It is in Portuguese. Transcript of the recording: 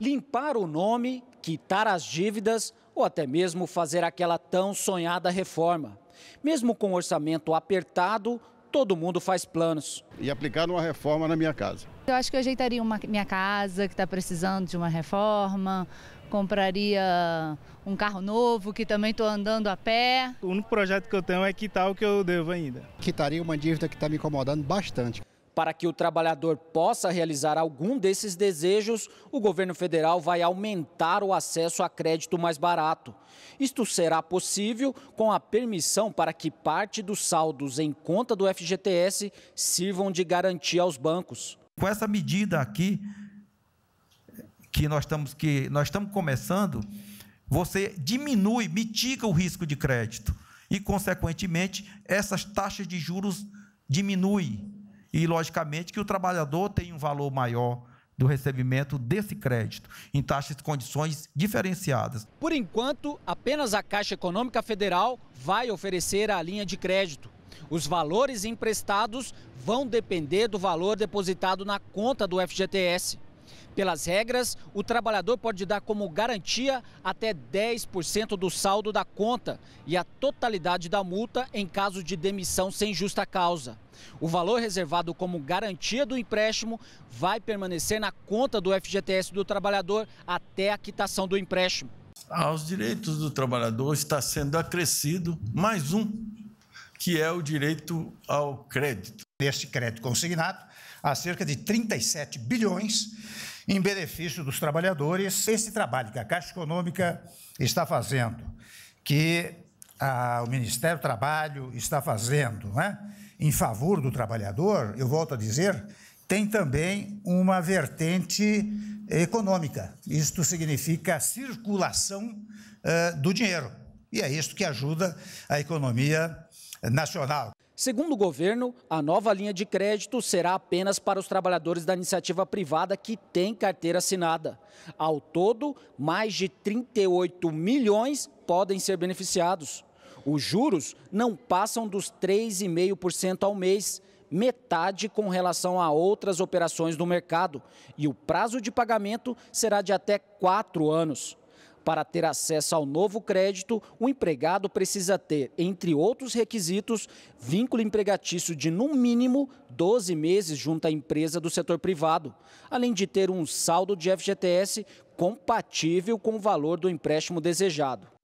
limpar o nome, quitar as dívidas ou até mesmo fazer aquela tão sonhada reforma. Mesmo com o orçamento apertado, todo mundo faz planos. E aplicar uma reforma na minha casa. Eu acho que eu ajeitaria uma minha casa que está precisando de uma reforma, compraria um carro novo, que também estou andando a pé. O único projeto que eu tenho é quitar o que eu devo ainda. Quitaria uma dívida que está me incomodando bastante. Para que o trabalhador possa realizar algum desses desejos, o governo federal vai aumentar o acesso a crédito mais barato. Isto será possível com a permissão para que parte dos saldos em conta do FGTS sirvam de garantia aos bancos. Com essa medida aqui, que nós estamos, que nós estamos começando, você diminui, mitiga o risco de crédito e, consequentemente, essas taxas de juros diminuem e, logicamente, que o trabalhador tem um valor maior do recebimento desse crédito, em taxas e condições diferenciadas. Por enquanto, apenas a Caixa Econômica Federal vai oferecer a linha de crédito. Os valores emprestados vão depender do valor depositado na conta do FGTS. Pelas regras, o trabalhador pode dar como garantia até 10% do saldo da conta e a totalidade da multa em caso de demissão sem justa causa. O valor reservado como garantia do empréstimo vai permanecer na conta do FGTS do trabalhador até a quitação do empréstimo. Aos direitos do trabalhador está sendo acrescido mais um, que é o direito ao crédito deste crédito consignado a cerca de 37 bilhões em benefício dos trabalhadores. Esse trabalho que a Caixa Econômica está fazendo, que a, ah, o Ministério do Trabalho está fazendo, né, em favor do trabalhador, eu volto a dizer, tem também uma vertente econômica. Isto significa a circulação uh, do dinheiro. E é isto que ajuda a economia nacional. Segundo o governo, a nova linha de crédito será apenas para os trabalhadores da iniciativa privada que têm carteira assinada. Ao todo, mais de 38 milhões podem ser beneficiados. Os juros não passam dos 3,5% ao mês, metade com relação a outras operações do mercado, e o prazo de pagamento será de até quatro anos. Para ter acesso ao novo crédito, o empregado precisa ter, entre outros requisitos, vínculo empregatício de, no mínimo, 12 meses junto à empresa do setor privado, além de ter um saldo de FGTS compatível com o valor do empréstimo desejado.